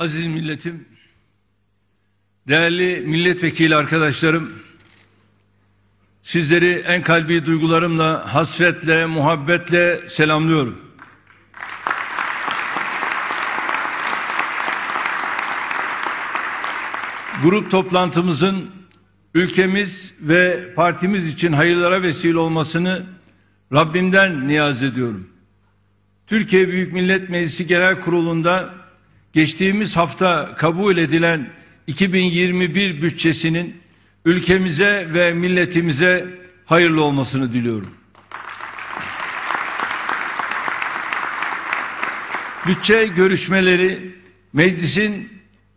Aziz milletim, değerli milletvekili arkadaşlarım, sizleri en kalbi duygularımla, hasretle, muhabbetle selamlıyorum. Grup toplantımızın ülkemiz ve partimiz için hayırlara vesile olmasını Rabbimden niyaz ediyorum. Türkiye Büyük Millet Meclisi Genel Kurulu'nda geçtiğimiz hafta kabul edilen 2021 bütçesinin ülkemize ve milletimize hayırlı olmasını diliyorum. Bütçe görüşmeleri meclisin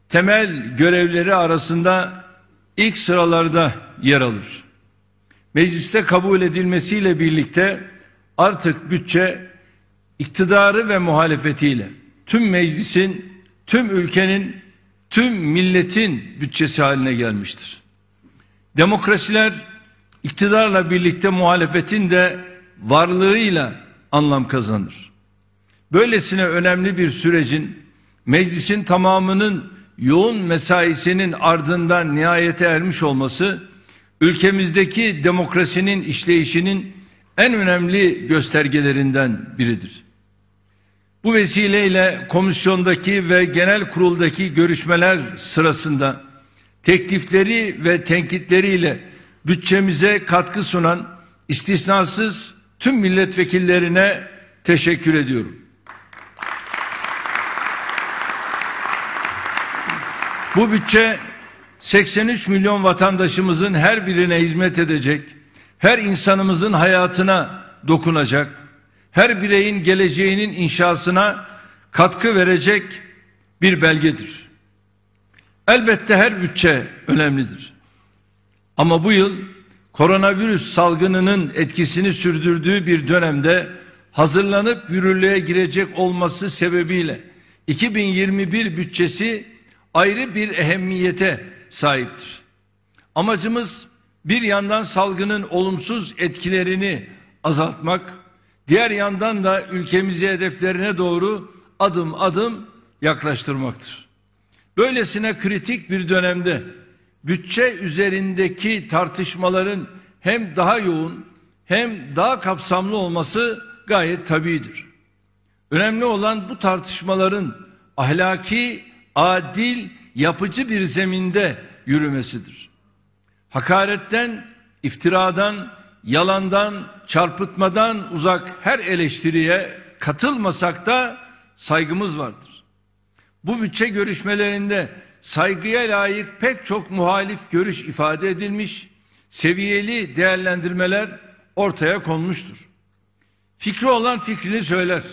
temel görevleri arasında ilk sıralarda yer alır. Mecliste kabul edilmesiyle birlikte artık bütçe iktidarı ve muhalefetiyle tüm meclisin tüm ülkenin, tüm milletin bütçesi haline gelmiştir. Demokrasiler iktidarla birlikte muhalefetin de varlığıyla anlam kazanır. Böylesine önemli bir sürecin meclisin tamamının yoğun mesaisinin ardından nihayete ermiş olması ülkemizdeki demokrasinin işleyişinin en önemli göstergelerinden biridir. Bu vesileyle komisyondaki ve genel kuruldaki görüşmeler sırasında teklifleri ve tenkitleriyle bütçemize katkı sunan istisnasız tüm milletvekillerine teşekkür ediyorum. Bu bütçe 83 milyon vatandaşımızın her birine hizmet edecek, her insanımızın hayatına dokunacak, her bireyin geleceğinin inşasına katkı verecek bir belgedir. Elbette her bütçe önemlidir. Ama bu yıl koronavirüs salgınının etkisini sürdürdüğü bir dönemde hazırlanıp yürürlüğe girecek olması sebebiyle 2021 bütçesi ayrı bir ehemmiyete sahiptir. Amacımız bir yandan salgının olumsuz etkilerini azaltmak, Diğer yandan da ülkemizi hedeflerine doğru adım adım yaklaştırmaktır. Böylesine kritik bir dönemde bütçe üzerindeki tartışmaların hem daha yoğun hem daha kapsamlı olması gayet tabidir. Önemli olan bu tartışmaların ahlaki, adil, yapıcı bir zeminde yürümesidir. Hakaretten, iftiradan, yalandan, çarpıtmadan uzak her eleştiriye katılmasak da saygımız vardır. Bu bütçe görüşmelerinde saygıya layık pek çok muhalif görüş ifade edilmiş, seviyeli değerlendirmeler ortaya konmuştur. Fikri olan fikrini söyler.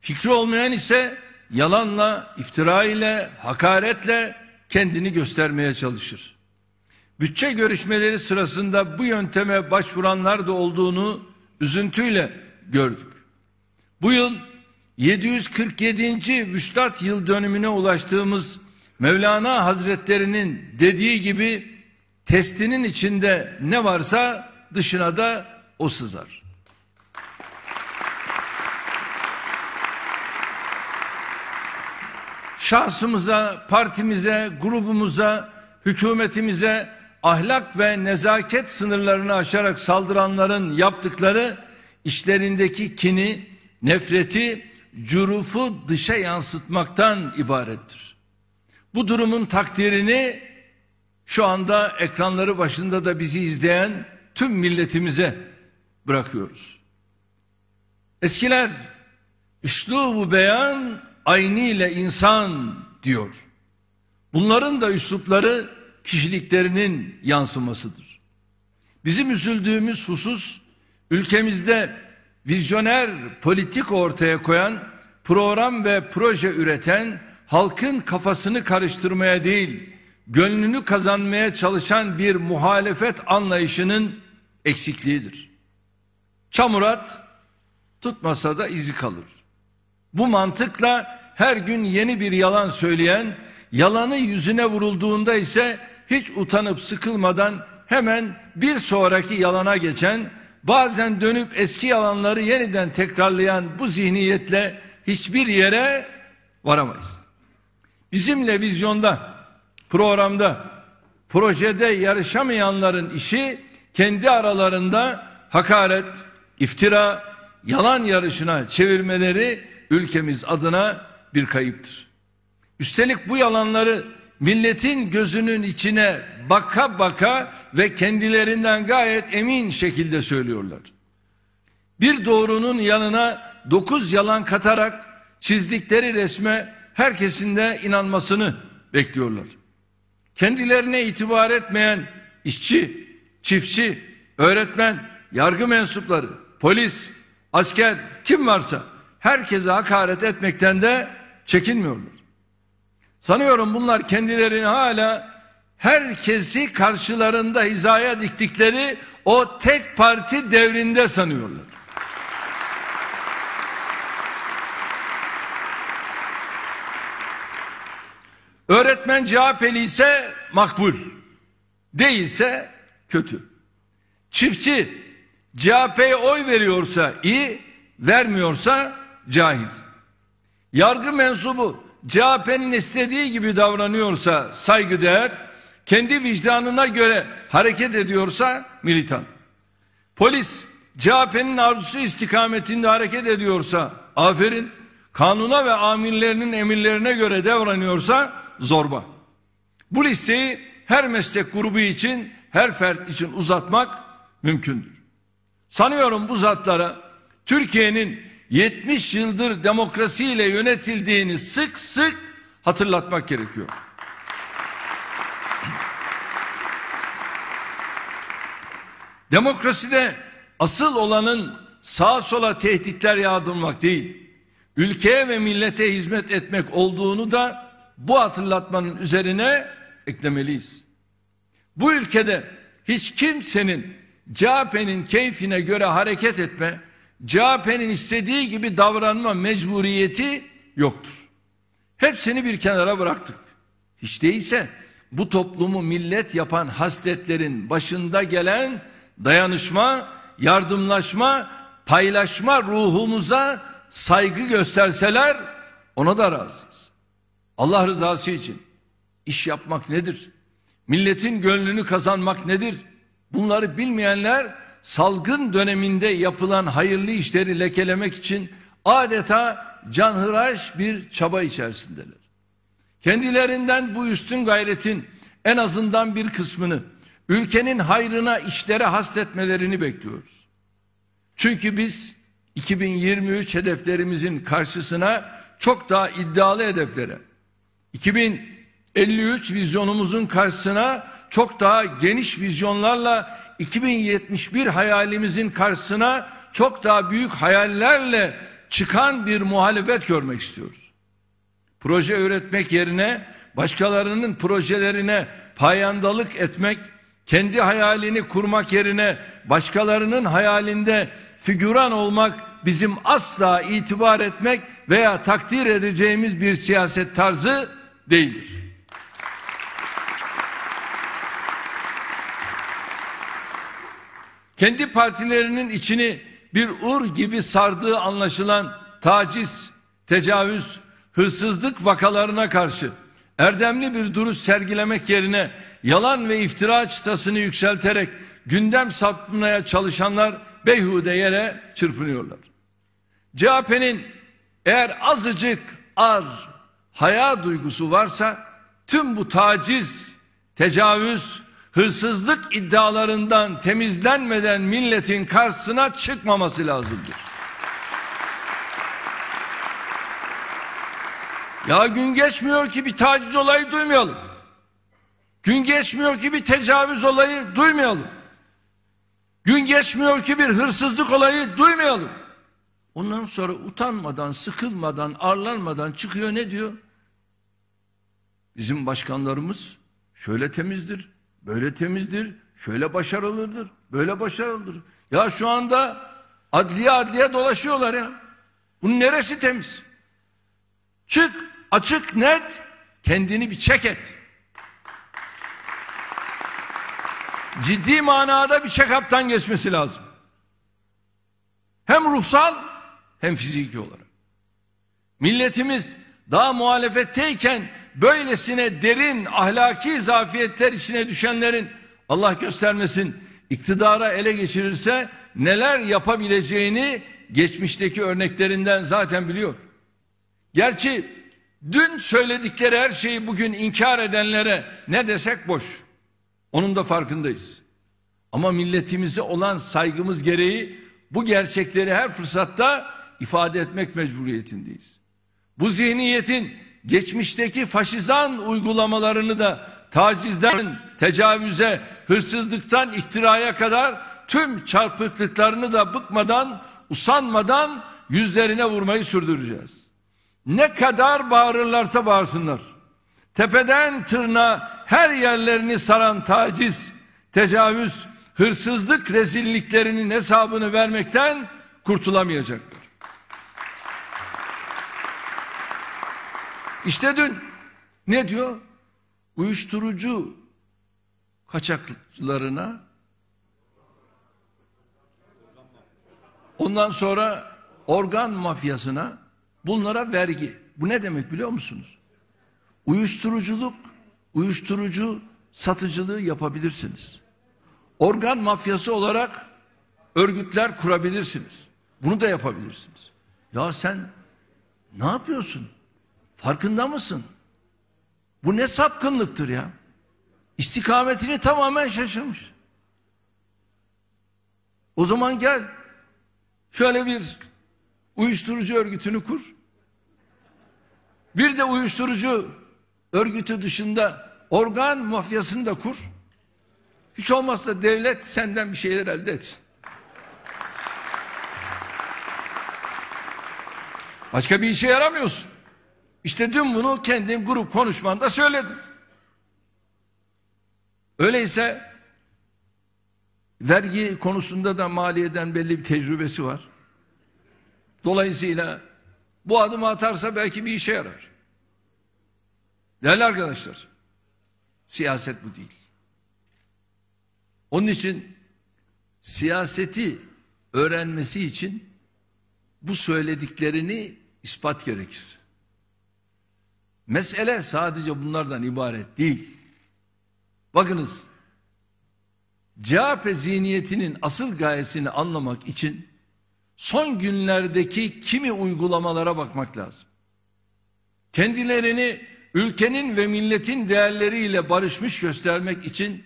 Fikri olmayan ise yalanla, iftira ile, hakaretle kendini göstermeye çalışır. Bütçe görüşmeleri sırasında bu yönteme başvuranlar da olduğunu üzüntüyle gördük. Bu yıl 747. Vüstat yıl dönümüne ulaştığımız Mevlana Hazretlerinin dediği gibi testinin içinde ne varsa dışına da o sızar. Şahsımıza, partimize, grubumuza, hükümetimize ahlak ve nezaket sınırlarını aşarak saldıranların yaptıkları işlerindeki kini, nefreti, cürufu dışa yansıtmaktan ibarettir. Bu durumun takdirini şu anda ekranları başında da bizi izleyen tüm milletimize bırakıyoruz. Eskiler üslubu beyan aynı ile insan diyor. Bunların da üslupları kişiliklerinin yansımasıdır. Bizim üzüldüğümüz husus ülkemizde vizyoner politik ortaya koyan, program ve proje üreten halkın kafasını karıştırmaya değil, gönlünü kazanmaya çalışan bir muhalefet anlayışının eksikliğidir. Çamurat tutmasa da izi kalır. Bu mantıkla her gün yeni bir yalan söyleyen, yalanı yüzüne vurulduğunda ise hiç utanıp sıkılmadan hemen bir sonraki yalana geçen, bazen dönüp eski yalanları yeniden tekrarlayan bu zihniyetle hiçbir yere varamayız. Bizimle vizyonda, programda, projede yarışamayanların işi kendi aralarında hakaret, iftira, yalan yarışına çevirmeleri ülkemiz adına bir kayıptır. Üstelik bu yalanları milletin gözünün içine baka baka ve kendilerinden gayet emin şekilde söylüyorlar. Bir doğrunun yanına dokuz yalan katarak çizdikleri resme herkesin de inanmasını bekliyorlar. Kendilerine itibar etmeyen işçi, çiftçi, öğretmen, yargı mensupları, polis, asker kim varsa herkese hakaret etmekten de çekinmiyorlar. Sanıyorum bunlar kendilerini hala herkesi karşılarında hizaya diktikleri o tek parti devrinde sanıyorlar. Öğretmen CHP'li ise makbul. Değilse kötü. Çiftçi CHP'ye oy veriyorsa iyi, vermiyorsa cahil. Yargı mensubu CHP'nin istediği gibi davranıyorsa saygıdeğer, kendi vicdanına göre hareket ediyorsa militan. Polis CHP'nin arzusu istikametinde hareket ediyorsa aferin, kanuna ve amirlerinin emirlerine göre davranıyorsa zorba. Bu listeyi her meslek grubu için, her fert için uzatmak mümkündür. Sanıyorum bu zatlara Türkiye'nin 70 yıldır demokrasiyle yönetildiğini sık sık hatırlatmak gerekiyor. Demokraside asıl olanın sağa sola tehditler yağdırmak değil, ülkeye ve millete hizmet etmek olduğunu da bu hatırlatmanın üzerine eklemeliyiz. Bu ülkede hiç kimsenin CHP'nin keyfine göre hareket etme, CHP'nin istediği gibi davranma mecburiyeti yoktur. Hepsini bir kenara bıraktık. Hiç değilse bu toplumu millet yapan hasletlerin başında gelen dayanışma, yardımlaşma, paylaşma ruhumuza saygı gösterseler ona da razıyız. Allah rızası için iş yapmak nedir? Milletin gönlünü kazanmak nedir? Bunları bilmeyenler salgın döneminde yapılan hayırlı işleri lekelemek için adeta canhıraş bir çaba içerisindeler. Kendilerinden bu üstün gayretin en azından bir kısmını ülkenin hayrına işlere hasretmelerini bekliyoruz. Çünkü biz 2023 hedeflerimizin karşısına çok daha iddialı hedeflere, 2053 vizyonumuzun karşısına çok daha geniş vizyonlarla 2071 hayalimizin karşısına çok daha büyük hayallerle çıkan bir muhalefet görmek istiyoruz. Proje üretmek yerine başkalarının projelerine payandalık etmek, kendi hayalini kurmak yerine başkalarının hayalinde figüran olmak bizim asla itibar etmek veya takdir edeceğimiz bir siyaset tarzı değildir. kendi partilerinin içini bir ur gibi sardığı anlaşılan taciz, tecavüz, hırsızlık vakalarına karşı erdemli bir duruş sergilemek yerine yalan ve iftira çıtasını yükselterek gündem sapmaya çalışanlar beyhude yere çırpınıyorlar. CHP'nin eğer azıcık ar, haya duygusu varsa tüm bu taciz, tecavüz, hırsızlık iddialarından temizlenmeden milletin karşısına çıkmaması lazımdır. Ya gün geçmiyor ki bir taciz olayı duymayalım. Gün geçmiyor ki bir tecavüz olayı duymayalım. Gün geçmiyor ki bir hırsızlık olayı duymayalım. Ondan sonra utanmadan, sıkılmadan, arlanmadan çıkıyor ne diyor? Bizim başkanlarımız şöyle temizdir, böyle temizdir, şöyle başarılıdır, böyle başarılıdır. Ya şu anda adliye adliye dolaşıyorlar ya. Bunun neresi temiz? Çık, açık, net, kendini bir çek et. Ciddi manada bir check-up'tan geçmesi lazım. Hem ruhsal hem fiziki olarak. Milletimiz daha muhalefetteyken böylesine derin ahlaki zafiyetler içine düşenlerin Allah göstermesin iktidara ele geçirirse neler yapabileceğini geçmişteki örneklerinden zaten biliyor. Gerçi dün söyledikleri her şeyi bugün inkar edenlere ne desek boş. Onun da farkındayız. Ama milletimize olan saygımız gereği bu gerçekleri her fırsatta ifade etmek mecburiyetindeyiz. Bu zihniyetin geçmişteki faşizan uygulamalarını da tacizden, tecavüze, hırsızlıktan iftiraya kadar tüm çarpıklıklarını da bıkmadan, usanmadan yüzlerine vurmayı sürdüreceğiz. Ne kadar bağırırlarsa bağırsınlar. Tepeden tırna her yerlerini saran taciz, tecavüz, hırsızlık rezilliklerinin hesabını vermekten kurtulamayacak. İşte dün ne diyor? Uyuşturucu kaçaklarına, ondan sonra organ mafyasına bunlara vergi. Bu ne demek biliyor musunuz? Uyuşturuculuk, uyuşturucu satıcılığı yapabilirsiniz. Organ mafyası olarak örgütler kurabilirsiniz. Bunu da yapabilirsiniz. Ya sen ne yapıyorsun? Farkında mısın? Bu ne sapkınlıktır ya? İstikametini tamamen şaşırmış. O zaman gel. Şöyle bir uyuşturucu örgütünü kur. Bir de uyuşturucu örgütü dışında organ mafyasını da kur. Hiç olmazsa devlet senden bir şeyler elde etsin. Başka bir işe yaramıyorsun. İşte dün bunu kendin grup konuşmanda söyledim. Öyleyse vergi konusunda da maliyeden belli bir tecrübesi var. Dolayısıyla bu adımı atarsa belki bir işe yarar. Değerli arkadaşlar, siyaset bu değil. Onun için siyaseti öğrenmesi için bu söylediklerini ispat gerekir. Mesele sadece bunlardan ibaret değil. Bakınız, CHP zihniyetinin asıl gayesini anlamak için son günlerdeki kimi uygulamalara bakmak lazım. Kendilerini ülkenin ve milletin değerleriyle barışmış göstermek için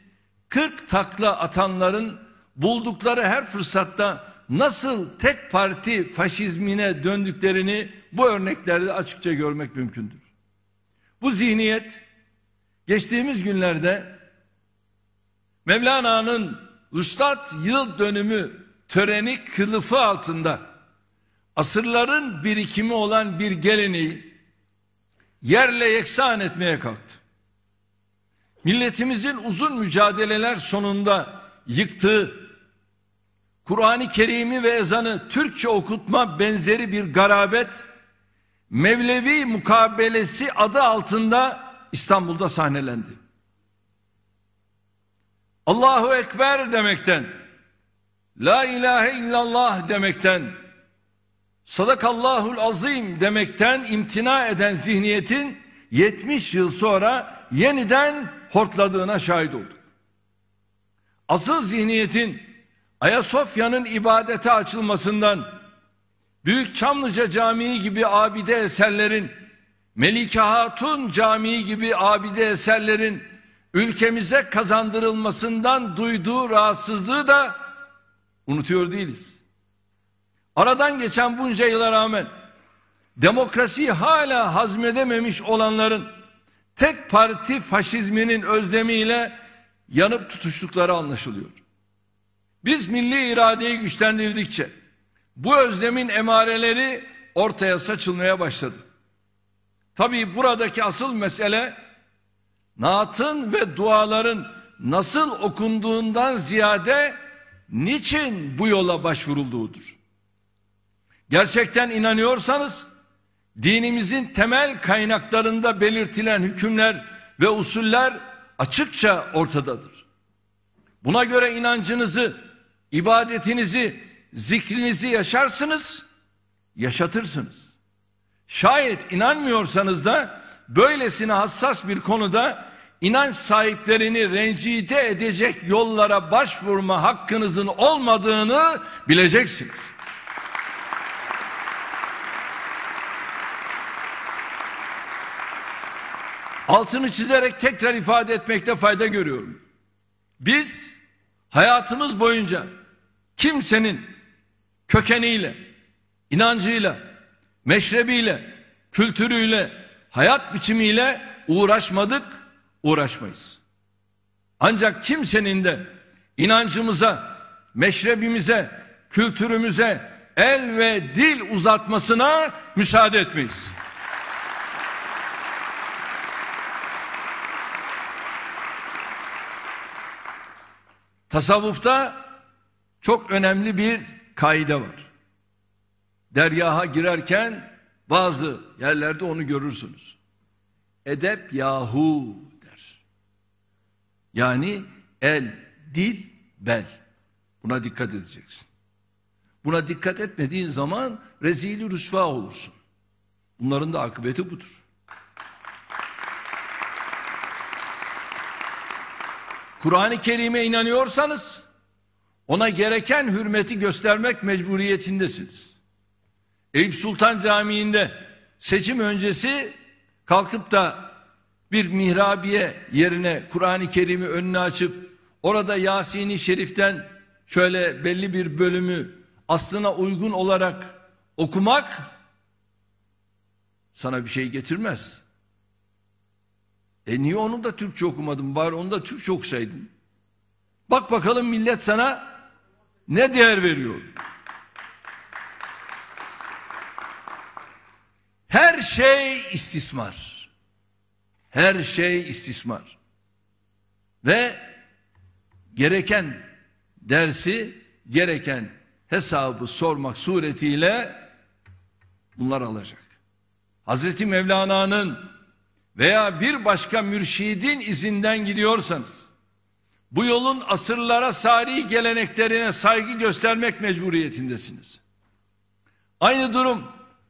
40 takla atanların buldukları her fırsatta nasıl tek parti faşizmine döndüklerini bu örneklerde açıkça görmek mümkündür. Bu zihniyet geçtiğimiz günlerde Mevlana'nın Üstad yıl dönümü töreni kılıfı altında asırların birikimi olan bir geleneği yerle yeksan etmeye kalktı. Milletimizin uzun mücadeleler sonunda yıktığı Kur'an-ı Kerim'i ve ezanı Türkçe okutma benzeri bir garabet Mevlevi mukabelesi adı altında İstanbul'da sahnelendi. Allahu Ekber demekten, La ilahe illallah demekten, Sadakallahul azim demekten imtina eden zihniyetin 70 yıl sonra yeniden hortladığına şahit olduk. Asıl zihniyetin Ayasofya'nın ibadete açılmasından Büyük Çamlıca Camii gibi abide eserlerin, Melike Hatun Camii gibi abide eserlerin ülkemize kazandırılmasından duyduğu rahatsızlığı da unutuyor değiliz. Aradan geçen bunca yıla rağmen demokrasi hala hazmedememiş olanların tek parti faşizminin özlemiyle yanıp tutuştukları anlaşılıyor. Biz milli iradeyi güçlendirdikçe bu özlemin emareleri ortaya saçılmaya başladı. Tabii buradaki asıl mesele naatın ve duaların nasıl okunduğundan ziyade niçin bu yola başvurulduğudur. Gerçekten inanıyorsanız dinimizin temel kaynaklarında belirtilen hükümler ve usuller açıkça ortadadır. Buna göre inancınızı, ibadetinizi zikrinizi yaşarsınız, yaşatırsınız. Şayet inanmıyorsanız da böylesine hassas bir konuda inanç sahiplerini rencide edecek yollara başvurma hakkınızın olmadığını bileceksiniz. Altını çizerek tekrar ifade etmekte fayda görüyorum. Biz hayatımız boyunca kimsenin kökeniyle, inancıyla, meşrebiyle, kültürüyle, hayat biçimiyle uğraşmadık, uğraşmayız. Ancak kimsenin de inancımıza, meşrebimize, kültürümüze el ve dil uzatmasına müsaade etmeyiz. Tasavvufta çok önemli bir kaide var. Deryaha girerken bazı yerlerde onu görürsünüz. Edep yahu der. Yani el, dil, bel. Buna dikkat edeceksin. Buna dikkat etmediğin zaman rezili rüsva olursun. Bunların da akıbeti budur. Kur'an-ı Kerim'e inanıyorsanız ona gereken hürmeti göstermek mecburiyetindesiniz. Eyüp Sultan Camii'nde seçim öncesi kalkıp da bir mihrabiye yerine Kur'an-ı Kerim'i önüne açıp orada Yasin-i Şerif'ten şöyle belli bir bölümü aslına uygun olarak okumak sana bir şey getirmez. E niye onu da Türkçe okumadın bari onu da Türkçe okusaydın. Bak bakalım millet sana ne değer veriyor? Her şey istismar. Her şey istismar. Ve gereken dersi, gereken hesabı sormak suretiyle bunlar alacak. Hazreti Mevlana'nın veya bir başka mürşidin izinden gidiyorsanız bu yolun asırlara sari geleneklerine saygı göstermek mecburiyetindesiniz. Aynı durum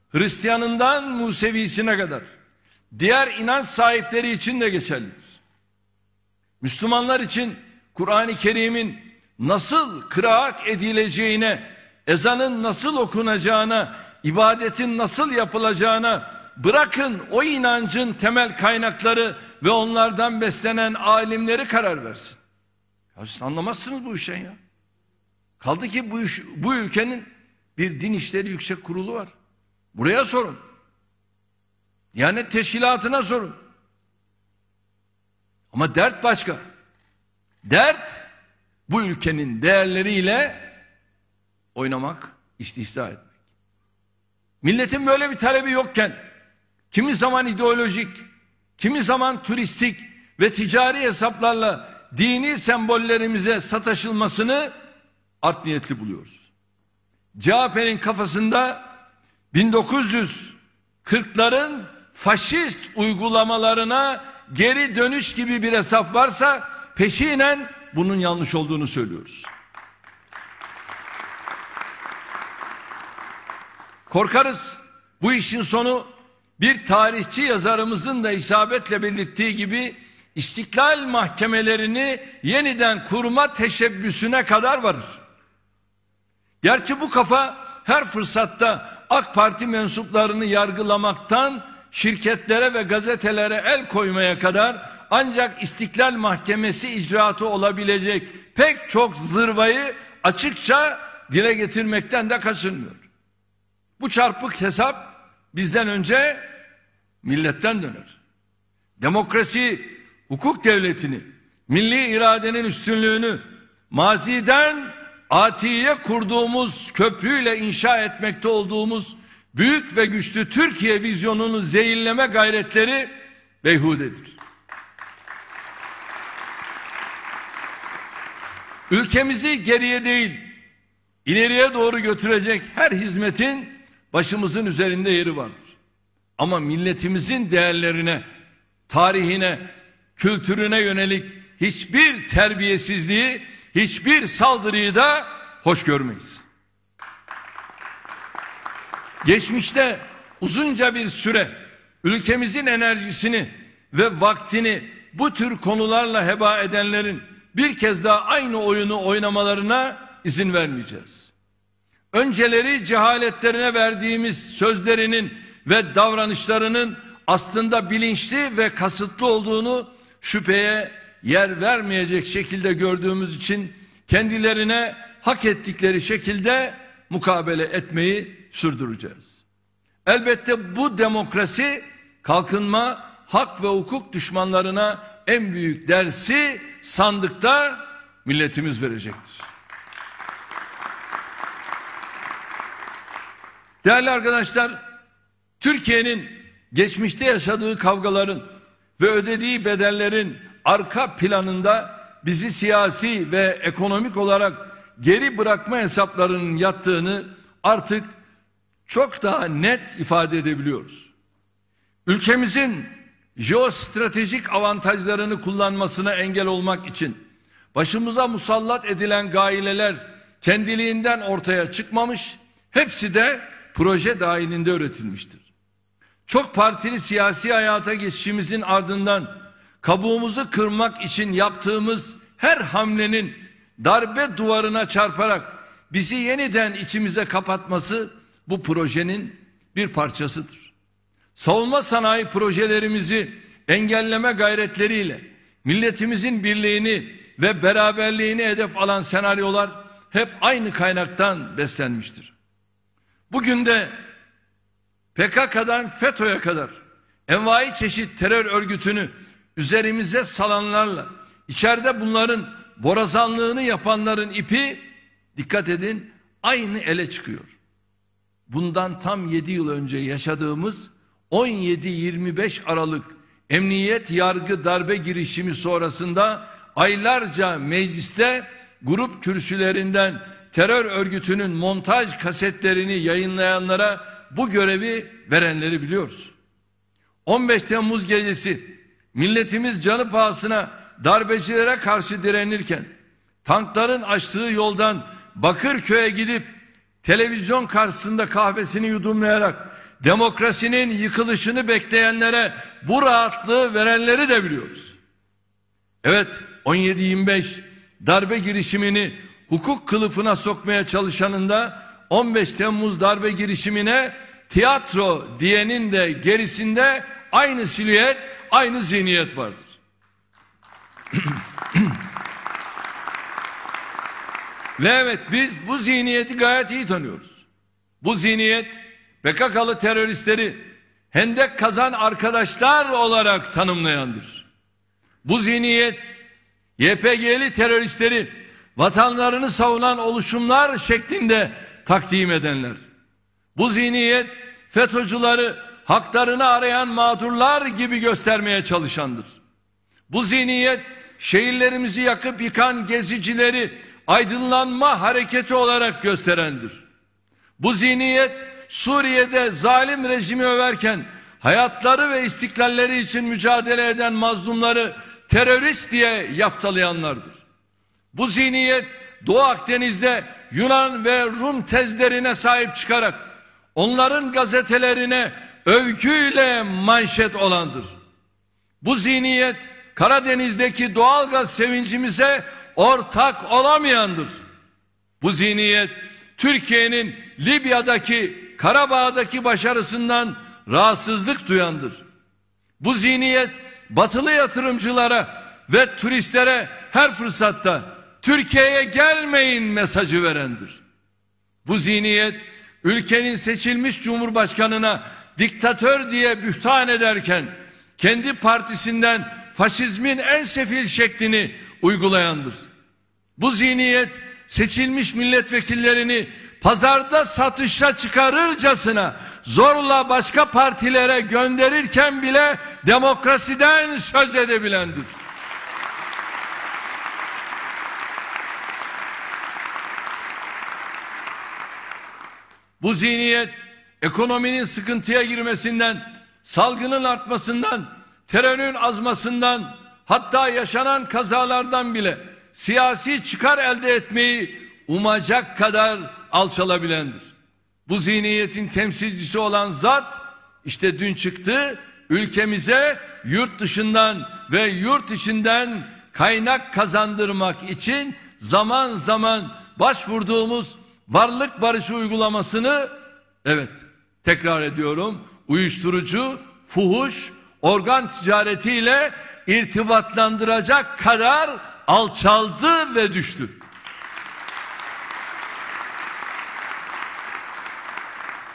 Hristiyanından Musevisine kadar diğer inanç sahipleri için de geçerlidir. Müslümanlar için Kur'an-ı Kerim'in nasıl kıraat edileceğine, ezanın nasıl okunacağına, ibadetin nasıl yapılacağına bırakın o inancın temel kaynakları ve onlardan beslenen alimleri karar versin. Ya siz anlamazsınız bu işten ya. Kaldı ki bu, iş, bu ülkenin bir din işleri yüksek kurulu var. Buraya sorun. Yani teşkilatına sorun. Ama dert başka. Dert bu ülkenin değerleriyle oynamak, istihza etmek. Milletin böyle bir talebi yokken kimi zaman ideolojik, kimi zaman turistik ve ticari hesaplarla dini sembollerimize sataşılmasını art niyetli buluyoruz. CHP'nin kafasında 1940'ların faşist uygulamalarına geri dönüş gibi bir hesap varsa peşinen bunun yanlış olduğunu söylüyoruz. Korkarız bu işin sonu bir tarihçi yazarımızın da isabetle belirttiği gibi İstiklal mahkemelerini yeniden kurma teşebbüsüne kadar varır. Gerçi bu kafa her fırsatta AK Parti mensuplarını yargılamaktan şirketlere ve gazetelere el koymaya kadar ancak İstiklal Mahkemesi icraatı olabilecek pek çok zırvayı açıkça dile getirmekten de kaçınmıyor. Bu çarpık hesap bizden önce milletten döner. Demokrasi hukuk devletini, milli iradenin üstünlüğünü maziden atiye kurduğumuz köprüyle inşa etmekte olduğumuz büyük ve güçlü Türkiye vizyonunu zehirleme gayretleri beyhudedir. Ülkemizi geriye değil, ileriye doğru götürecek her hizmetin başımızın üzerinde yeri vardır. Ama milletimizin değerlerine, tarihine, kültürüne yönelik hiçbir terbiyesizliği, hiçbir saldırıyı da hoş görmeyiz. Geçmişte uzunca bir süre ülkemizin enerjisini ve vaktini bu tür konularla heba edenlerin bir kez daha aynı oyunu oynamalarına izin vermeyeceğiz. Önceleri cehaletlerine verdiğimiz sözlerinin ve davranışlarının aslında bilinçli ve kasıtlı olduğunu şüpheye yer vermeyecek şekilde gördüğümüz için kendilerine hak ettikleri şekilde mukabele etmeyi sürdüreceğiz. Elbette bu demokrasi kalkınma hak ve hukuk düşmanlarına en büyük dersi sandıkta milletimiz verecektir. Değerli arkadaşlar, Türkiye'nin geçmişte yaşadığı kavgaların ve ödediği bedellerin arka planında bizi siyasi ve ekonomik olarak geri bırakma hesaplarının yattığını artık çok daha net ifade edebiliyoruz. Ülkemizin jeostratejik avantajlarını kullanmasına engel olmak için başımıza musallat edilen gaileler kendiliğinden ortaya çıkmamış, hepsi de proje dahilinde üretilmiştir. Çok partili siyasi hayata geçişimizin ardından kabuğumuzu kırmak için yaptığımız her hamlenin darbe duvarına çarparak bizi yeniden içimize kapatması bu projenin bir parçasıdır. Savunma sanayi projelerimizi engelleme gayretleriyle milletimizin birliğini ve beraberliğini hedef alan senaryolar hep aynı kaynaktan beslenmiştir. Bugün de PKK'dan FETÖ'ye kadar envai çeşit terör örgütünü üzerimize salanlarla içeride bunların borazanlığını yapanların ipi dikkat edin aynı ele çıkıyor. Bundan tam 7 yıl önce yaşadığımız 17-25 Aralık emniyet yargı darbe girişimi sonrasında aylarca mecliste grup kürsülerinden terör örgütünün montaj kasetlerini yayınlayanlara bu görevi verenleri biliyoruz. 15 Temmuz gecesi milletimiz canı pahasına darbecilere karşı direnirken tankların açtığı yoldan Bakırköy'e gidip televizyon karşısında kahvesini yudumlayarak demokrasinin yıkılışını bekleyenlere bu rahatlığı verenleri de biliyoruz. Evet 17-25 darbe girişimini hukuk kılıfına sokmaya çalışanında 15 Temmuz darbe girişimine tiyatro diyenin de gerisinde aynı silüet, aynı zihniyet vardır. Ve evet biz bu zihniyeti gayet iyi tanıyoruz. Bu zihniyet PKK'lı teröristleri hendek kazan arkadaşlar olarak tanımlayandır. Bu zihniyet YPG'li teröristleri vatanlarını savunan oluşumlar şeklinde takdim edenler. Bu zihniyet FETÖ'cüleri haklarını arayan mağdurlar gibi göstermeye çalışandır. Bu zihniyet şehirlerimizi yakıp yıkan gezicileri aydınlanma hareketi olarak gösterendir. Bu zihniyet Suriye'de zalim rejimi överken hayatları ve istiklalleri için mücadele eden mazlumları terörist diye yaftalayanlardır. Bu zihniyet Doğu Akdeniz'de Yunan ve Rum tezlerine sahip çıkarak onların gazetelerine övgüyle manşet olandır. Bu zihniyet Karadeniz'deki doğalgaz sevincimize ortak olamayandır. Bu zihniyet Türkiye'nin Libya'daki Karabağ'daki başarısından rahatsızlık duyandır. Bu zihniyet batılı yatırımcılara ve turistlere her fırsatta Türkiye'ye gelmeyin mesajı verendir. Bu zihniyet ülkenin seçilmiş cumhurbaşkanına diktatör diye bühtan ederken kendi partisinden faşizmin en sefil şeklini uygulayandır. Bu zihniyet seçilmiş milletvekillerini pazarda satışa çıkarırcasına zorla başka partilere gönderirken bile demokrasiden söz edebilendir. Bu zihniyet ekonominin sıkıntıya girmesinden, salgının artmasından, terörün azmasından, hatta yaşanan kazalardan bile siyasi çıkar elde etmeyi umacak kadar alçalabilendir. Bu zihniyetin temsilcisi olan zat işte dün çıktı ülkemize yurt dışından ve yurt içinden kaynak kazandırmak için zaman zaman başvurduğumuz varlık barışı uygulamasını evet tekrar ediyorum uyuşturucu, fuhuş, organ ticaretiyle irtibatlandıracak karar alçaldı ve düştü.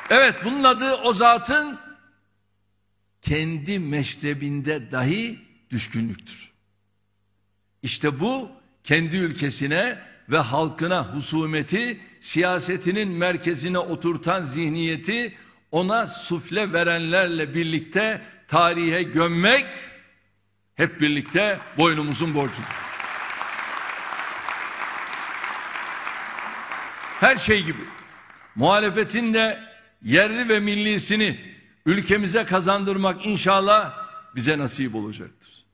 Evet bunun adı o zatın kendi meşrebinde dahi düşkünlüktür. İşte bu kendi ülkesine ve halkına husumeti siyasetinin merkezine oturtan zihniyeti ona sufle verenlerle birlikte tarihe gömmek hep birlikte boynumuzun borcudur. Her şey gibi muhalefetin de yerli ve millisini ülkemize kazandırmak inşallah bize nasip olacaktır.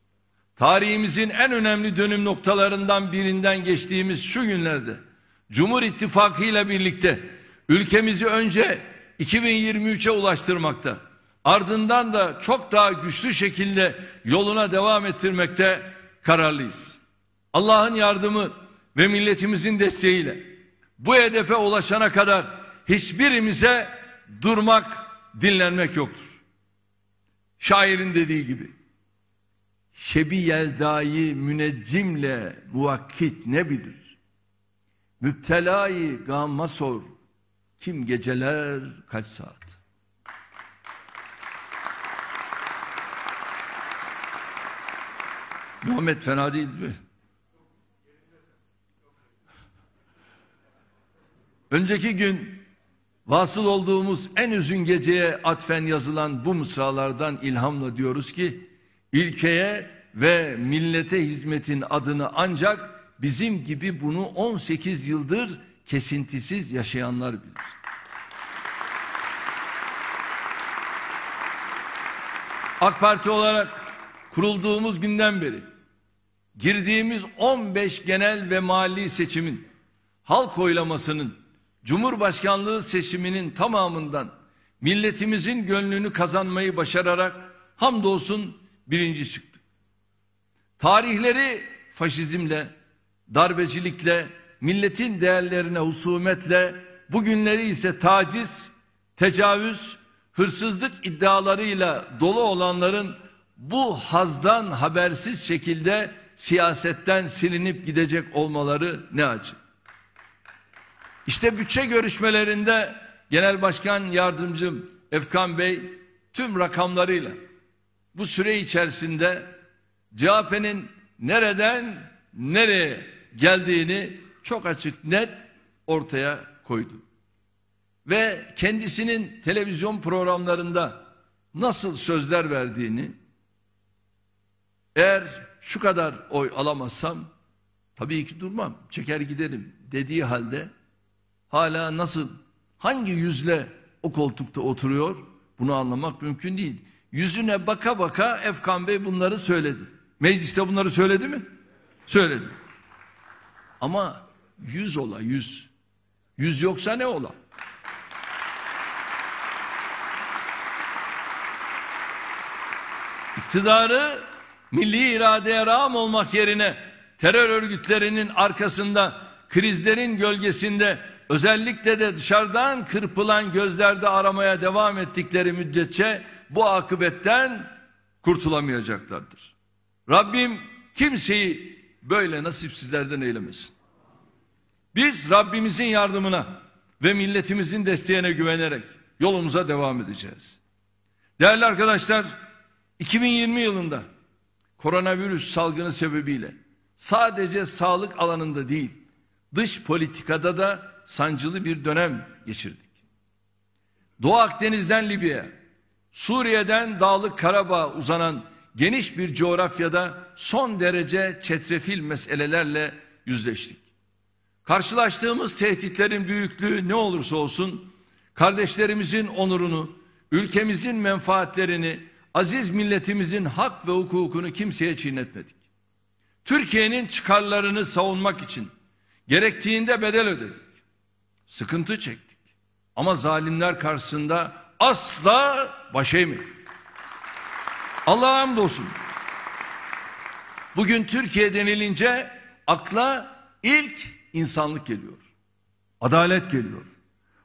Tarihimizin en önemli dönüm noktalarından birinden geçtiğimiz şu günlerde Cumhur İttifakı ile birlikte ülkemizi önce 2023'e ulaştırmakta, ardından da çok daha güçlü şekilde yoluna devam ettirmekte kararlıyız. Allah'ın yardımı ve milletimizin desteğiyle bu hedefe ulaşana kadar hiçbirimize durmak, dinlenmek yoktur. Şairin dediği gibi Şebi Yelda'yı müneccimle muvakkit ne bilir? Müptelayı gamma sor. Kim geceler kaç saat? Muhammed fena değil mi? Önceki gün vasıl olduğumuz en üzün geceye atfen yazılan bu mısralardan ilhamla diyoruz ki ilkeye ve millete hizmetin adını ancak Bizim gibi bunu 18 yıldır kesintisiz yaşayanlar bilir. AK Parti olarak kurulduğumuz günden beri girdiğimiz 15 genel ve mali seçimin, halk oylamasının, Cumhurbaşkanlığı seçiminin tamamından milletimizin gönlünü kazanmayı başararak hamdolsun birinci çıktık. Tarihleri faşizmle, darbecilikle, milletin değerlerine husumetle, bugünleri ise taciz, tecavüz, hırsızlık iddialarıyla dolu olanların bu hazdan habersiz şekilde siyasetten silinip gidecek olmaları ne acı. İşte bütçe görüşmelerinde Genel Başkan Yardımcım Efkan Bey tüm rakamlarıyla bu süre içerisinde CHP'nin nereden nereye geldiğini çok açık net ortaya koydu. Ve kendisinin televizyon programlarında nasıl sözler verdiğini eğer şu kadar oy alamazsam tabii ki durmam çeker giderim dediği halde hala nasıl hangi yüzle o koltukta oturuyor bunu anlamak mümkün değil. Yüzüne baka baka Efkan Bey bunları söyledi. Mecliste bunları söyledi mi? Söyledi. Ama yüz ola yüz. Yüz yoksa ne ola? İktidarı milli iradeye rağm olmak yerine terör örgütlerinin arkasında krizlerin gölgesinde özellikle de dışarıdan kırpılan gözlerde aramaya devam ettikleri müddetçe bu akıbetten kurtulamayacaklardır. Rabbim kimseyi böyle nasipsizlerden eylemesin. Biz Rabbimizin yardımına ve milletimizin desteğine güvenerek yolumuza devam edeceğiz. Değerli arkadaşlar, 2020 yılında koronavirüs salgını sebebiyle sadece sağlık alanında değil, dış politikada da sancılı bir dönem geçirdik. Doğu Akdeniz'den Libya'ya, Suriye'den Dağlık Karabağ uzanan geniş bir coğrafyada son derece çetrefil meselelerle yüzleştik. Karşılaştığımız tehditlerin büyüklüğü ne olursa olsun kardeşlerimizin onurunu, ülkemizin menfaatlerini, aziz milletimizin hak ve hukukunu kimseye çiğnetmedik. Türkiye'nin çıkarlarını savunmak için gerektiğinde bedel ödedik. Sıkıntı çektik. Ama zalimler karşısında asla baş eğmedik. Allah'a hamdolsun. Bugün Türkiye denilince akla ilk insanlık geliyor. Adalet geliyor.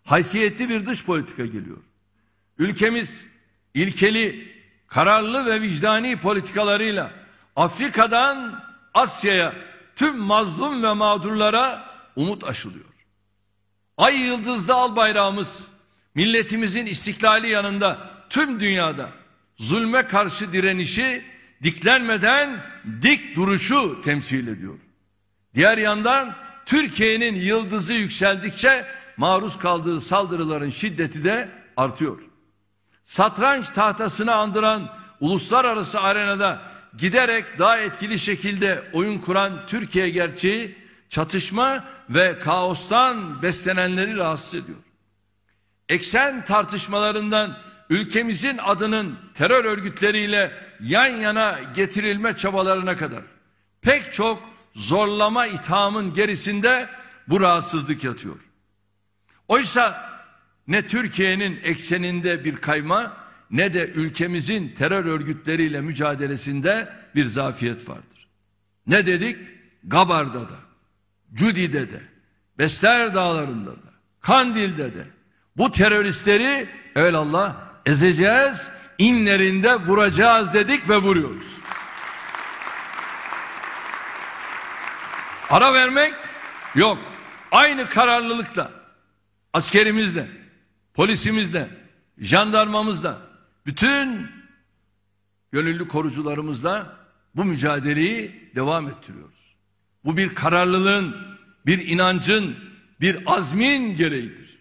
Haysiyetli bir dış politika geliyor. Ülkemiz ilkeli, kararlı ve vicdani politikalarıyla Afrika'dan Asya'ya tüm mazlum ve mağdurlara umut aşılıyor. Ay yıldızlı al bayrağımız milletimizin istiklali yanında tüm dünyada zulme karşı direnişi diklenmeden dik duruşu temsil ediyor. Diğer yandan Türkiye'nin yıldızı yükseldikçe maruz kaldığı saldırıların şiddeti de artıyor. Satranç tahtasını andıran uluslararası arenada giderek daha etkili şekilde oyun kuran Türkiye gerçeği çatışma ve kaostan beslenenleri rahatsız ediyor. Eksen tartışmalarından ülkemizin adının terör örgütleriyle yan yana getirilme çabalarına kadar pek çok zorlama ithamın gerisinde bu rahatsızlık yatıyor. Oysa ne Türkiye'nin ekseninde bir kayma ne de ülkemizin terör örgütleriyle mücadelesinde bir zafiyet vardır. Ne dedik? Gabar'da da, Cudi'de de, Besler Dağları'nda da, Kandil'de de bu teröristleri evelallah ezeceğiz, inlerinde vuracağız dedik ve vuruyoruz. Ara vermek yok. Aynı kararlılıkla askerimizle, polisimizle, jandarmamızla, bütün gönüllü korucularımızla bu mücadeleyi devam ettiriyoruz. Bu bir kararlılığın, bir inancın, bir azmin gereğidir.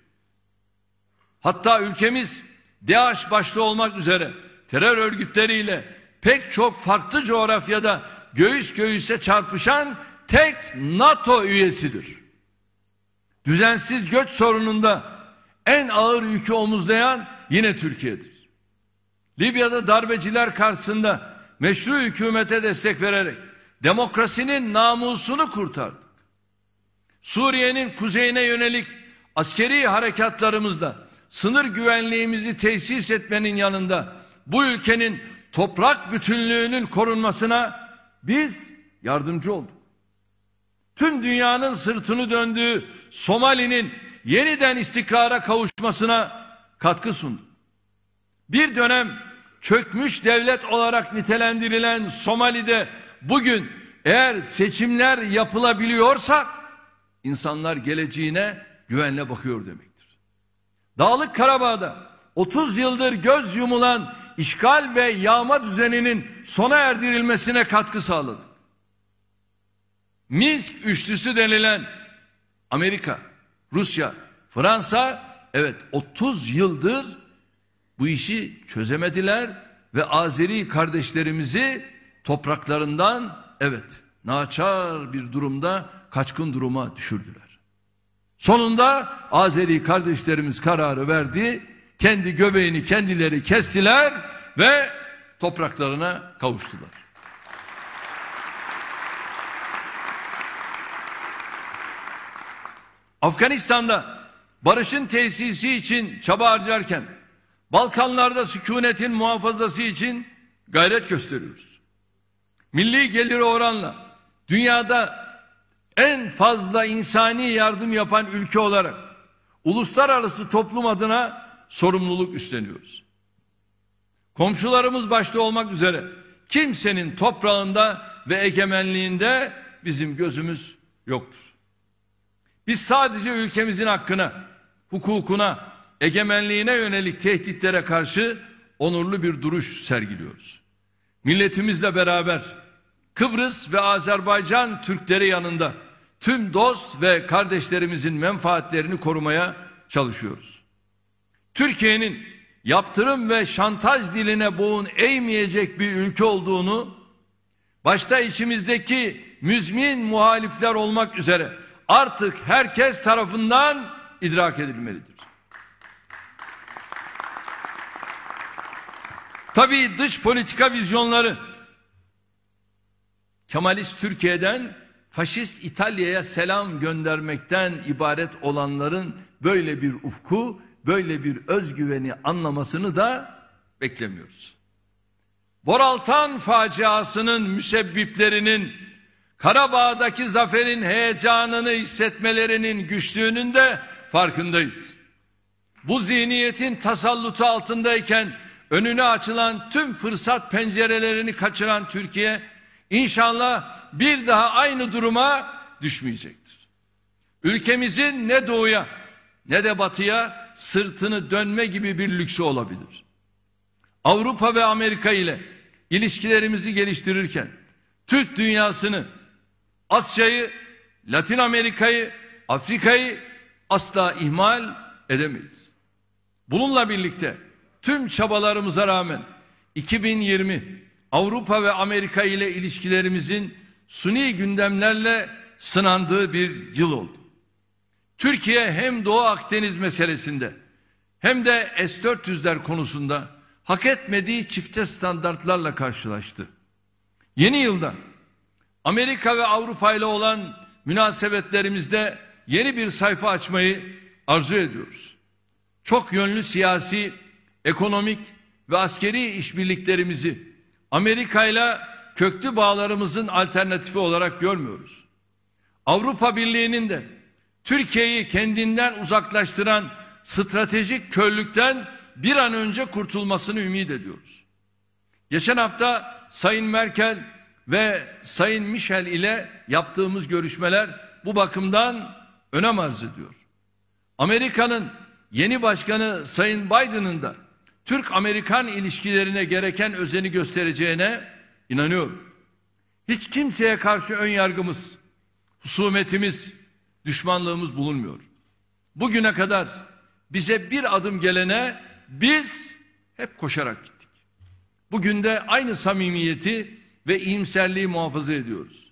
Hatta ülkemiz DAEŞ başta olmak üzere terör örgütleriyle pek çok farklı coğrafyada göğüs göğüse çarpışan tek NATO üyesidir. Düzensiz göç sorununda en ağır yükü omuzlayan yine Türkiye'dir. Libya'da darbeciler karşısında meşru hükümete destek vererek demokrasinin namusunu kurtardık. Suriye'nin kuzeyine yönelik askeri harekatlarımızda sınır güvenliğimizi tesis etmenin yanında bu ülkenin toprak bütünlüğünün korunmasına biz yardımcı olduk. Tüm dünyanın sırtını döndüğü Somali'nin yeniden istikrara kavuşmasına katkı sundu. Bir dönem çökmüş devlet olarak nitelendirilen Somali'de bugün eğer seçimler yapılabiliyorsa insanlar geleceğine güvenle bakıyor demek. Dağlık Karabağ'da 30 yıldır göz yumulan işgal ve yağma düzeninin sona erdirilmesine katkı sağladı. Minsk üçlüsü denilen Amerika, Rusya, Fransa evet 30 yıldır bu işi çözemediler ve Azeri kardeşlerimizi topraklarından evet naçar bir durumda kaçkın duruma düşürdüler. Sonunda Azeri kardeşlerimiz kararı verdi. Kendi göbeğini kendileri kestiler ve topraklarına kavuştular. Afganistan'da barışın tesisi için çaba harcarken Balkanlarda sükunetin muhafazası için gayret gösteriyoruz. Milli geliri oranla dünyada en fazla insani yardım yapan ülke olarak uluslararası toplum adına sorumluluk üstleniyoruz. Komşularımız başta olmak üzere kimsenin toprağında ve egemenliğinde bizim gözümüz yoktur. Biz sadece ülkemizin hakkına, hukukuna, egemenliğine yönelik tehditlere karşı onurlu bir duruş sergiliyoruz. Milletimizle beraber Kıbrıs ve Azerbaycan Türkleri yanında tüm dost ve kardeşlerimizin menfaatlerini korumaya çalışıyoruz. Türkiye'nin yaptırım ve şantaj diline boğun eğmeyecek bir ülke olduğunu başta içimizdeki müzmin muhalifler olmak üzere artık herkes tarafından idrak edilmelidir. Tabii dış politika vizyonları Kemalist Türkiye'den faşist İtalya'ya selam göndermekten ibaret olanların böyle bir ufku, böyle bir özgüveni anlamasını da beklemiyoruz. Boraltan faciasının müsebbiplerinin Karabağ'daki zaferin heyecanını hissetmelerinin güçlüğünün de farkındayız. Bu zihniyetin tasallutu altındayken önüne açılan tüm fırsat pencerelerini kaçıran Türkiye İnşallah bir daha aynı duruma düşmeyecektir. Ülkemizin ne doğuya ne de batıya sırtını dönme gibi bir lüksü olabilir. Avrupa ve Amerika ile ilişkilerimizi geliştirirken Türk dünyasını, Asya'yı, Latin Amerika'yı, Afrika'yı asla ihmal edemeyiz. Bununla birlikte tüm çabalarımıza rağmen 2020 Avrupa ve Amerika ile ilişkilerimizin suni gündemlerle sınandığı bir yıl oldu. Türkiye hem Doğu Akdeniz meselesinde hem de S-400'ler konusunda hak etmediği çifte standartlarla karşılaştı. Yeni yılda Amerika ve Avrupa ile olan münasebetlerimizde yeni bir sayfa açmayı arzu ediyoruz. Çok yönlü siyasi, ekonomik ve askeri işbirliklerimizi Amerika ile köklü bağlarımızın alternatifi olarak görmüyoruz. Avrupa Birliği'nin de Türkiye'yi kendinden uzaklaştıran stratejik körlükten bir an önce kurtulmasını ümit ediyoruz. Geçen hafta Sayın Merkel ve Sayın Michel ile yaptığımız görüşmeler bu bakımdan önem arz ediyor. Amerika'nın yeni başkanı Sayın Biden'ın da Türk-Amerikan ilişkilerine gereken özeni göstereceğine inanıyorum. Hiç kimseye karşı ön yargımız, husumetimiz, düşmanlığımız bulunmuyor. Bugüne kadar bize bir adım gelene biz hep koşarak gittik. Bugün de aynı samimiyeti ve iyimserliği muhafaza ediyoruz.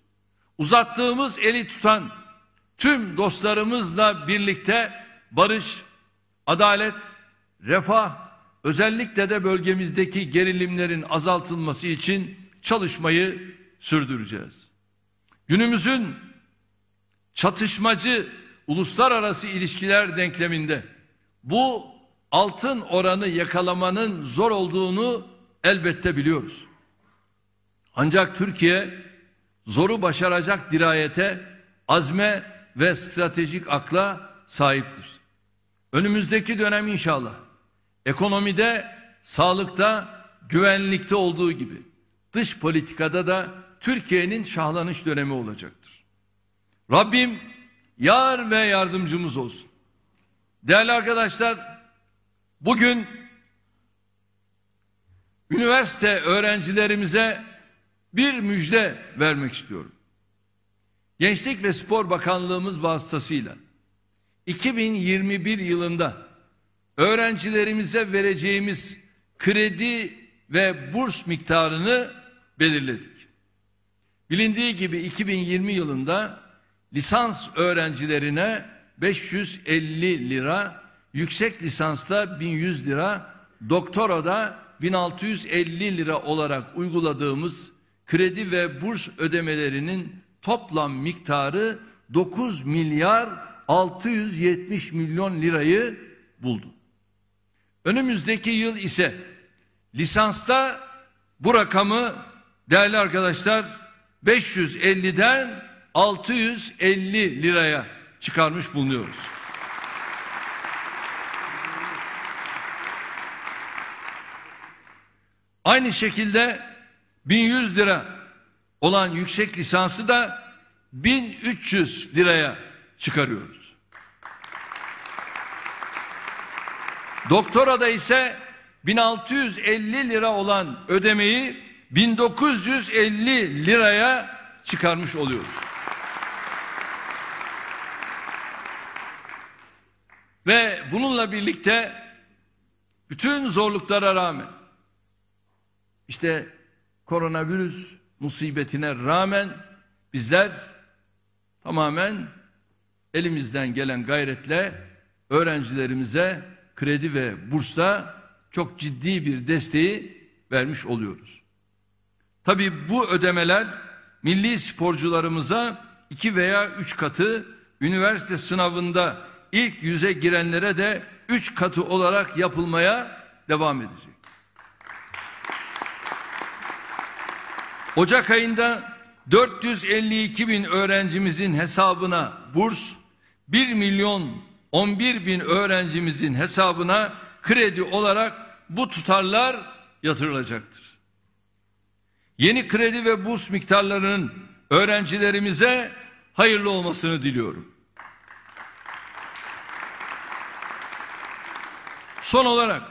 Uzattığımız eli tutan tüm dostlarımızla birlikte barış, adalet, refah Özellikle de bölgemizdeki gerilimlerin azaltılması için çalışmayı sürdüreceğiz. Günümüzün çatışmacı uluslararası ilişkiler denkleminde bu altın oranı yakalamanın zor olduğunu elbette biliyoruz. Ancak Türkiye zoru başaracak dirayete, azme ve stratejik akla sahiptir. Önümüzdeki dönem inşallah Ekonomide, sağlıkta, güvenlikte olduğu gibi dış politikada da Türkiye'nin şahlanış dönemi olacaktır. Rabbim yar ve yardımcımız olsun. Değerli arkadaşlar, bugün üniversite öğrencilerimize bir müjde vermek istiyorum. Gençlik ve Spor Bakanlığımız vasıtasıyla 2021 yılında öğrencilerimize vereceğimiz kredi ve burs miktarını belirledik. Bilindiği gibi 2020 yılında lisans öğrencilerine 550 lira, yüksek lisansta 1100 lira, doktora da 1650 lira olarak uyguladığımız kredi ve burs ödemelerinin toplam miktarı 9 milyar 670 milyon lirayı buldu. Önümüzdeki yıl ise lisansta bu rakamı değerli arkadaşlar 550'den 650 liraya çıkarmış bulunuyoruz. Aynı şekilde 1100 lira olan yüksek lisansı da 1300 liraya çıkarıyoruz. Doktorada ise 1650 lira olan ödemeyi 1950 liraya çıkarmış oluyoruz. Ve bununla birlikte bütün zorluklara rağmen işte koronavirüs musibetine rağmen bizler tamamen elimizden gelen gayretle öğrencilerimize kredi ve bursta çok ciddi bir desteği vermiş oluyoruz. Tabi bu ödemeler milli sporcularımıza iki veya üç katı üniversite sınavında ilk yüze girenlere de üç katı olarak yapılmaya devam edecek. Ocak ayında 452 bin öğrencimizin hesabına burs, 1 milyon 11 bin öğrencimizin hesabına kredi olarak bu tutarlar yatırılacaktır. Yeni kredi ve burs miktarlarının öğrencilerimize hayırlı olmasını diliyorum. Son olarak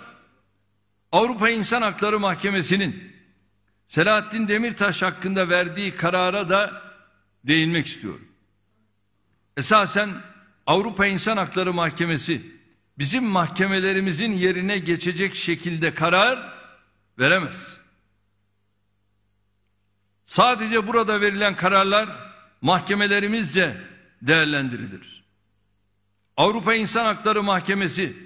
Avrupa İnsan Hakları Mahkemesi'nin Selahattin Demirtaş hakkında verdiği karara da değinmek istiyorum. Esasen Avrupa İnsan Hakları Mahkemesi bizim mahkemelerimizin yerine geçecek şekilde karar veremez. Sadece burada verilen kararlar mahkemelerimizce değerlendirilir. Avrupa İnsan Hakları Mahkemesi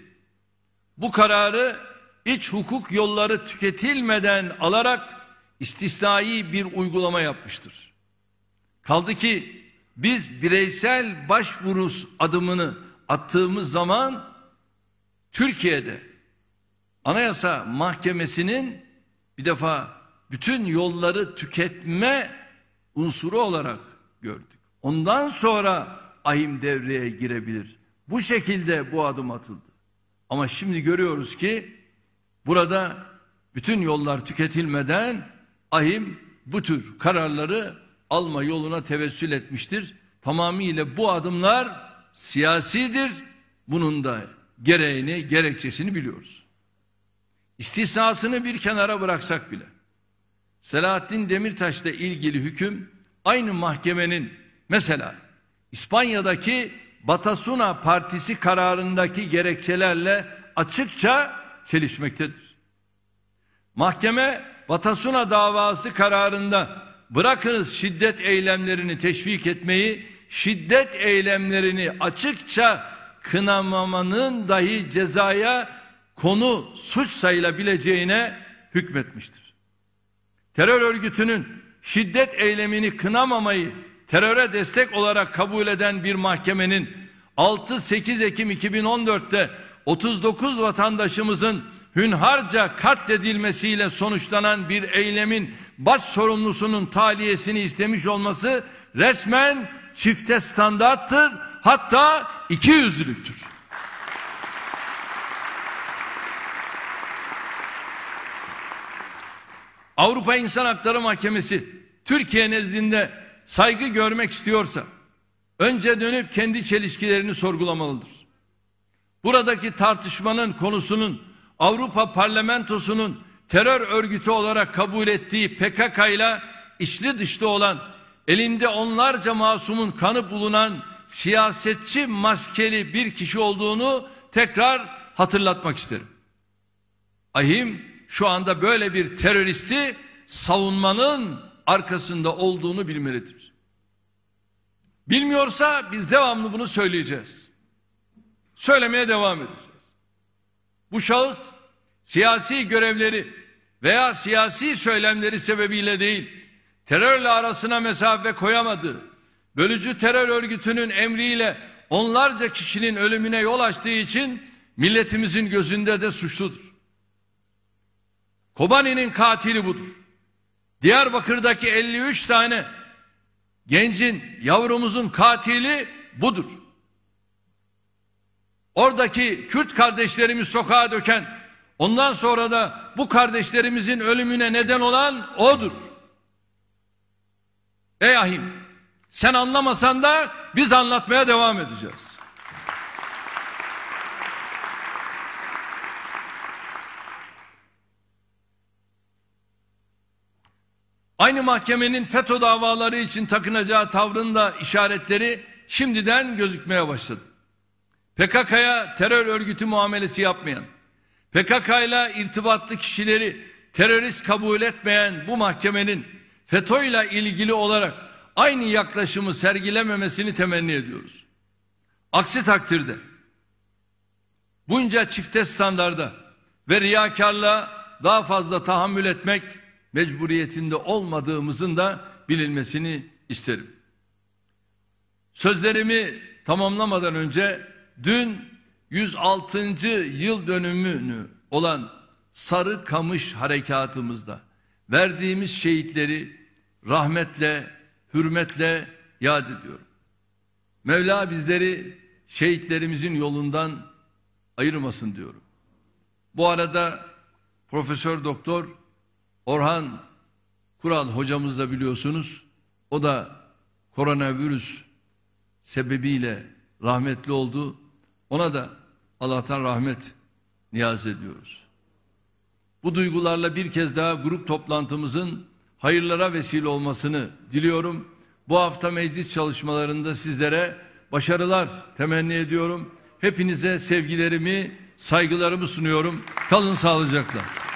bu kararı iç hukuk yolları tüketilmeden alarak istisnai bir uygulama yapmıştır. Kaldı ki biz bireysel başvurus adımını attığımız zaman Türkiye'de Anayasa Mahkemesi'nin bir defa bütün yolları tüketme unsuru olarak gördük. Ondan sonra ahim devreye girebilir. Bu şekilde bu adım atıldı. Ama şimdi görüyoruz ki burada bütün yollar tüketilmeden ahim bu tür kararları alma yoluna tevessül etmiştir. Tamamıyla bu adımlar siyasidir. Bunun da gereğini, gerekçesini biliyoruz. İstisnasını bir kenara bıraksak bile Selahattin Demirtaş'la ilgili hüküm aynı mahkemenin mesela İspanya'daki Batasuna Partisi kararındaki gerekçelerle açıkça çelişmektedir. Mahkeme Batasuna davası kararında bırakınız şiddet eylemlerini teşvik etmeyi, şiddet eylemlerini açıkça kınamamanın dahi cezaya konu suç sayılabileceğine hükmetmiştir. Terör örgütünün şiddet eylemini kınamamayı teröre destek olarak kabul eden bir mahkemenin 6-8 Ekim 2014'te 39 vatandaşımızın hünharca katledilmesiyle sonuçlanan bir eylemin baş sorumlusunun taliyesini istemiş olması resmen çifte standarttır. Hatta iki yüzlülüktür. Avrupa İnsan Hakları Mahkemesi Türkiye nezdinde saygı görmek istiyorsa önce dönüp kendi çelişkilerini sorgulamalıdır. Buradaki tartışmanın konusunun Avrupa Parlamentosu'nun terör örgütü olarak kabul ettiği PKK ile içli dışlı olan elinde onlarca masumun kanı bulunan siyasetçi maskeli bir kişi olduğunu tekrar hatırlatmak isterim. Ahim şu anda böyle bir teröristi savunmanın arkasında olduğunu bilmelidir. Bilmiyorsa biz devamlı bunu söyleyeceğiz. Söylemeye devam edeceğiz. Bu şahıs siyasi görevleri veya siyasi söylemleri sebebiyle değil, terörle arasına mesafe koyamadığı, bölücü terör örgütünün emriyle onlarca kişinin ölümüne yol açtığı için milletimizin gözünde de suçludur. Kobani'nin katili budur. Diyarbakır'daki 53 tane gencin, yavrumuzun katili budur. Oradaki Kürt kardeşlerimi sokağa döken Ondan sonra da bu kardeşlerimizin ölümüne neden olan odur. Ey ahim sen anlamasan da biz anlatmaya devam edeceğiz. Aynı mahkemenin FETÖ davaları için takınacağı tavrın da işaretleri şimdiden gözükmeye başladı. PKK'ya terör örgütü muamelesi yapmayan, PKK ile irtibatlı kişileri terörist kabul etmeyen bu mahkemenin FETÖ ile ilgili olarak aynı yaklaşımı sergilememesini temenni ediyoruz. Aksi takdirde bunca çifte standarda ve riyakarlığa daha fazla tahammül etmek mecburiyetinde olmadığımızın da bilinmesini isterim. Sözlerimi tamamlamadan önce dün 106. yıl dönümünü olan Sarı Kamış harekatımızda verdiğimiz şehitleri rahmetle, hürmetle yad ediyorum. Mevla bizleri şehitlerimizin yolundan ayırmasın diyorum. Bu arada Profesör Doktor Orhan Kural hocamız da biliyorsunuz. O da koronavirüs sebebiyle rahmetli oldu. Ona da Allah'tan rahmet niyaz ediyoruz. Bu duygularla bir kez daha grup toplantımızın hayırlara vesile olmasını diliyorum. Bu hafta meclis çalışmalarında sizlere başarılar temenni ediyorum. Hepinize sevgilerimi, saygılarımı sunuyorum. Kalın sağlıcakla.